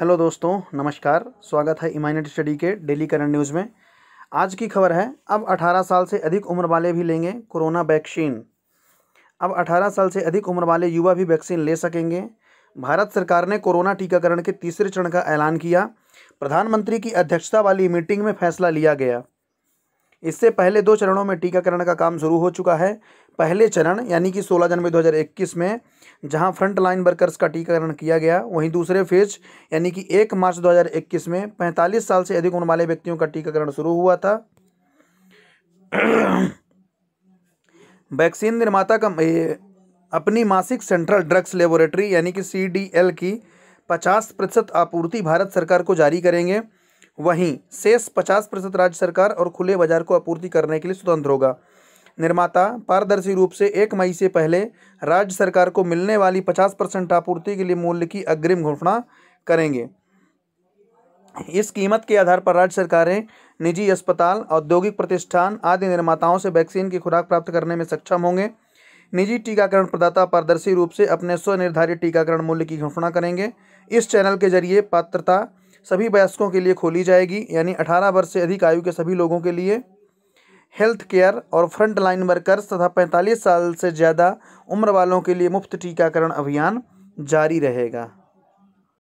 hello दोस्तों नमस्कार स्वागत है इमाइनेट स्टडी के डेली करंट न्यूज़ में आज की खबर है अब 18 साल से अधिक उम्र वाले भी लेंगे कोरोना वैक्सीन अब 18 साल से अधिक उम्र वाले युवा भी वैक्सीन ले सकेंगे भारत सरकार ने कोरोना टीकाकरण के तीसरे चरण का ऐलान किया प्रधानमंत्री की अध्यक्षता वाली मीटिंग में फैसला लिया गया इससे पहले दो चरणों में टीकाकरण का काम शुरू हो चुका है पहले चरण यानी कि 16 जनवरी 2021 में जहां फ्रंट लाइन वर्कर्स का टीकाकरण किया गया वहीं दूसरे फेज यानी कि 1 मार्च 2021 में 45 साल से अधिक उम्र वाले व्यक्तियों का टीकाकरण शुरू हुआ था वैक्सीन निर्माता का अपनी मासिक सेंट्रल ड्रग्स लेबोरेटरी यानी कि सी की पचास प्रतिशत आपूर्ति भारत सरकार को जारी करेंगे वहीं शेष पचास प्रतिशत राज्य सरकार और खुले बाजार को आपूर्ति करने के लिए स्वतंत्र होगा निर्माता पारदर्शी रूप से एक मई से पहले राज्य सरकार को मिलने वाली पचास परसेंट आपूर्ति के लिए मूल्य की अग्रिम घोषणा करेंगे इस कीमत के आधार पर राज्य सरकारें निजी अस्पताल औद्योगिक प्रतिष्ठान आदि निर्माताओं से वैक्सीन की खुराक प्राप्त करने में सक्षम होंगे निजी टीकाकरण प्रदाता पारदर्शी रूप से अपने स्वनिर्धारित टीकाकरण मूल्य की घोषणा करेंगे इस चैनल के जरिए पात्रता सभी वयस्कों के लिए खोली जाएगी यानी 18 वर्ष से अधिक आयु के सभी लोगों के लिए हेल्थ केयर और फ्रंट लाइन वर्कर्स तथा 45 साल से ज़्यादा उम्र वालों के लिए मुफ्त टीकाकरण अभियान जारी रहेगा